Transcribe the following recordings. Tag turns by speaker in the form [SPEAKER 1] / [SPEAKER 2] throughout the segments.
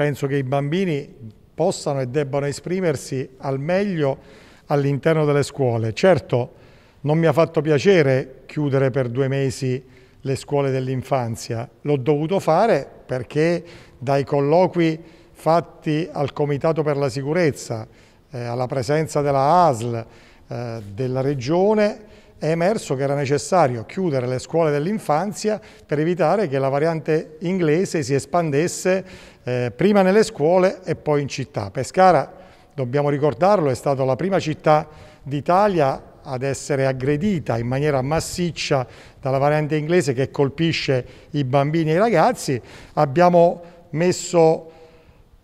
[SPEAKER 1] penso che i bambini possano e debbano esprimersi al meglio all'interno delle scuole. Certo, non mi ha fatto piacere chiudere per due mesi le scuole dell'infanzia, l'ho dovuto fare perché dai colloqui fatti al Comitato per la Sicurezza, eh, alla presenza della ASL, eh, della Regione, è emerso che era necessario chiudere le scuole dell'infanzia per evitare che la variante inglese si espandesse eh, prima nelle scuole e poi in città. Pescara, dobbiamo ricordarlo, è stata la prima città d'Italia ad essere aggredita in maniera massiccia dalla variante inglese che colpisce i bambini e i ragazzi. Abbiamo messo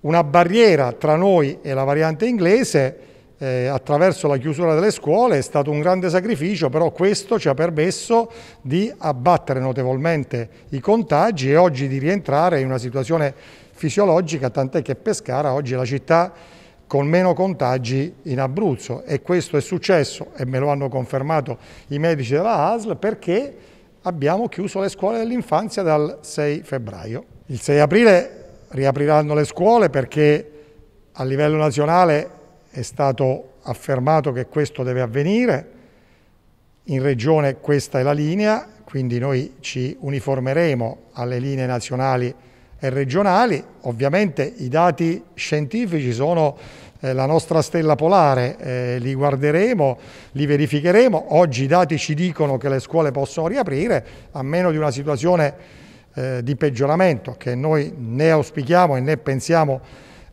[SPEAKER 1] una barriera tra noi e la variante inglese eh, attraverso la chiusura delle scuole è stato un grande sacrificio, però questo ci ha permesso di abbattere notevolmente i contagi e oggi di rientrare in una situazione fisiologica, tant'è che Pescara oggi è la città con meno contagi in Abruzzo e questo è successo e me lo hanno confermato i medici della ASL perché abbiamo chiuso le scuole dell'infanzia dal 6 febbraio. Il 6 aprile riapriranno le scuole perché a livello nazionale è stato affermato che questo deve avvenire, in regione questa è la linea, quindi noi ci uniformeremo alle linee nazionali e regionali, ovviamente i dati scientifici sono eh, la nostra stella polare, eh, li guarderemo, li verificheremo, oggi i dati ci dicono che le scuole possono riaprire a meno di una situazione eh, di peggioramento che noi né auspichiamo e né pensiamo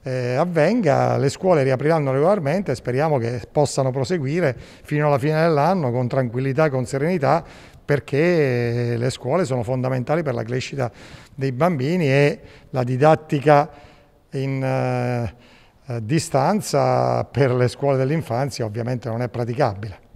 [SPEAKER 1] eh, avvenga, le scuole riapriranno regolarmente e speriamo che possano proseguire fino alla fine dell'anno con tranquillità, con serenità, perché eh, le scuole sono fondamentali per la crescita dei bambini e la didattica in eh, eh distanza per le scuole dell'infanzia ovviamente non è praticabile.